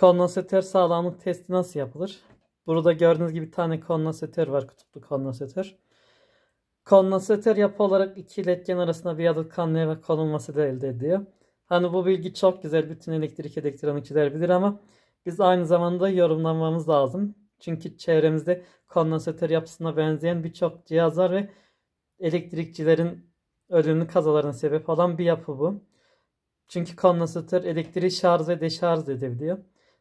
Kondansatör sağlamlık testi nasıl yapılır? Burada gördüğünüz gibi bir tane kondansatör var. Kutuplu kondansatör. Kondansatör yapı olarak iki iletken arasında bir adet kanlıya ve konulması da elde ediyor. Hani bu bilgi çok güzel. Bütün elektrik elektronikçiler bilir ama biz aynı zamanda yorumlamamız lazım. Çünkü çevremizde kondansatör yapısına benzeyen birçok cihaz var ve elektrikçilerin ölümlü kazalarına sebep olan bir yapı bu. Çünkü kondansatör elektriği şarj ve deşarj edebiliyor.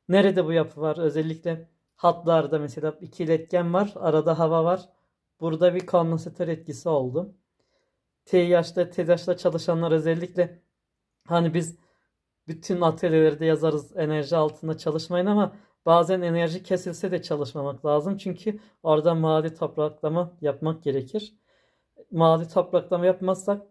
Nerede bu yapı var? Özellikle hatlarda mesela iki iletken var. Arada hava var. Burada bir kondansatör etkisi oldu. TYH'da, TDH'da çalışanlar özellikle hani biz bütün atölyelerde yazarız enerji altında çalışmayın ama bazen enerji kesilse de çalışmamak lazım. Çünkü orada mali topraklama yapmak gerekir. Mali topraklama yapmazsak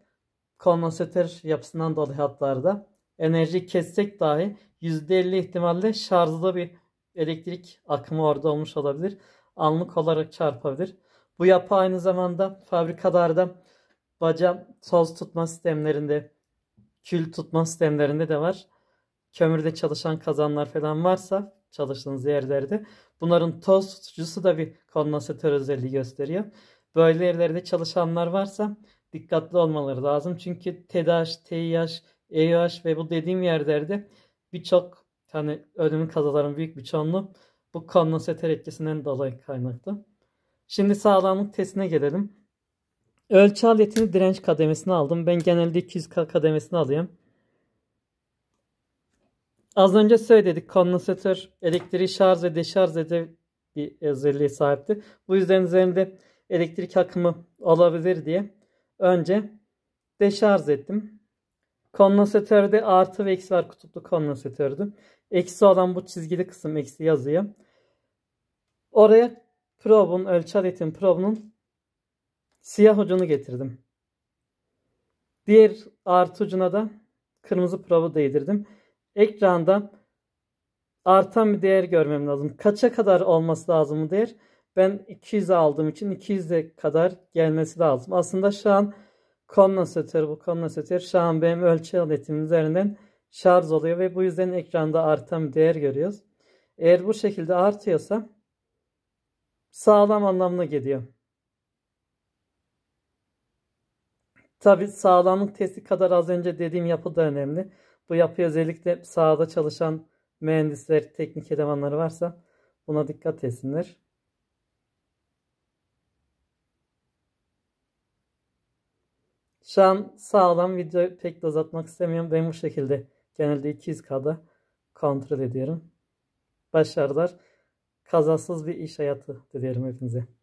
kondansatör yapısından dolayı hatlarda enerji kessek dahi %50 ihtimalle şarjda bir elektrik akımı orada olmuş olabilir. Anlık olarak çarpabilir. Bu yapı aynı zamanda fabrikalarda baca toz tutma sistemlerinde, kül tutma sistemlerinde de var. Kömürde çalışan kazanlar falan varsa çalıştığınız yerlerde bunların toz tutucusu da bir kondansatör özelliği gösteriyor. Böyle yerlerde çalışanlar varsa dikkatli olmaları lazım. Çünkü TDAH, TIH, EOH ve bu dediğim yerlerde birçok yani ölümün kazaların büyük bir çoğunluğu bu kondansatör etkisinden dolayı kaynaklı. Şimdi sağlamlık testine gelelim. Ölçü aletini direnç kademesine aldım. Ben genelde 240 kademesine alayım. Az önce söyledik kondansatör elektriği şarj ve deşarj ede bir özelliği sahipti. Bu yüzden üzerinde elektrik akımı olabilir diye önce deşarj ettim. Kondansatörde artı ve eksi var kutuplu kondansatördü. Eksi olan bu çizgili kısım eksi yazıyı. Oraya probun, ölçü adetin probunun siyah ucunu getirdim. Diğer artı ucuna da kırmızı probu değdirdim. Ekranda artan bir değer görmem lazım. Kaça kadar olması lazım bu değer? Ben 200 aldığım için 200'e kadar gelmesi lazım. Aslında şu an Komna satır bu komna satır şu an benim ölçü aletimin üzerinden şarj oluyor ve bu yüzden ekranda artan bir değer görüyoruz. Eğer bu şekilde artıyorsa sağlam anlamına geliyor. Tabi sağlamlık testi kadar az önce dediğim yapı da önemli. Bu yapı özellikle sahada çalışan mühendisler, teknik elemanları varsa buna dikkat etsinler. Şu an sağlam video pek de uzatmak istemiyorum. Ben bu şekilde genelde 200K'da kontrol ediyorum. Başarılar. Kazasız bir iş hayatı dilerim hepinize.